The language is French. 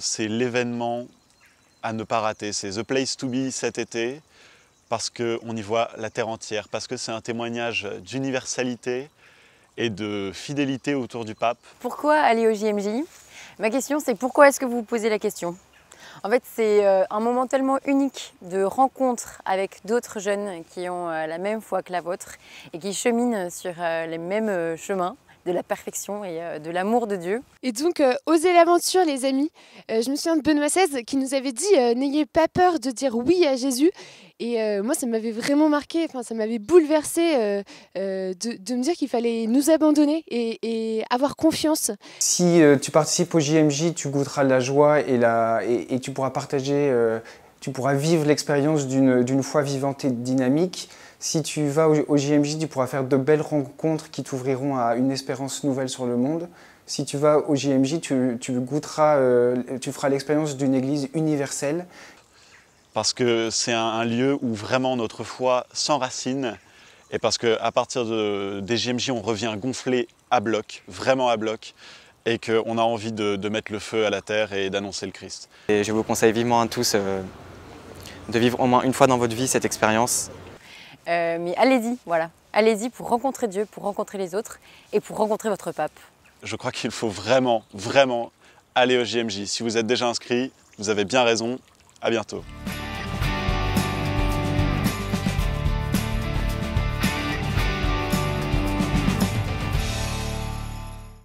c'est l'événement à ne pas rater. C'est The Place to Be cet été parce qu'on y voit la Terre entière, parce que c'est un témoignage d'universalité et de fidélité autour du pape. Pourquoi aller au JMJ Ma question c'est pourquoi est-ce que vous vous posez la question En fait c'est euh, un moment tellement unique de rencontre avec d'autres jeunes qui ont euh, la même foi que la vôtre et qui cheminent sur euh, les mêmes chemins de la perfection et euh, de l'amour de Dieu. Et donc, euh, osez l'aventure, les amis. Euh, je me souviens de Benoît XVI qui nous avait dit N'ayez pas peur de dire oui à Jésus. Et moi, ça m'avait vraiment marqué, ça m'avait bouleversé de, me dire qu'il fallait nous abandonner et, avoir confiance. Si tu participes au JMJ, tu goûteras la joie et tu pourras partager tu pourras vivre l'expérience d'une foi vivante et dynamique. Si tu vas au, JMJ, tu pourras faire de belles rencontres qui t'ouvriront à une espérance nouvelle sur le monde. Si tu vas au JMJ, tu, tu goûteras, euh, tu feras l'expérience d'une église universelle. Parce que c'est un, lieu où vraiment notre foi s'enracine et parce qu'à partir de, des JMJ, on revient gonflé à bloc, vraiment à bloc et qu'on a envie de, mettre le feu à la terre et d'annoncer le Christ. Et je vous conseille vivement à tous euh, de vivre au moins une fois dans votre vie cette expérience euh, Mais allez-y, voilà. Allez-y pour rencontrer Dieu, pour rencontrer les autres et pour rencontrer votre pape. Je crois qu'il faut vraiment, vraiment aller au JMJ. Si vous êtes déjà inscrit, vous avez bien raison. À bientôt.